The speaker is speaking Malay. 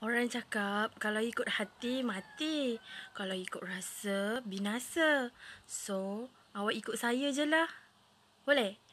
Orang cakap kalau ikut hati mati, kalau ikut rasa binasa. So, awak ikut saya je lah. Boleh?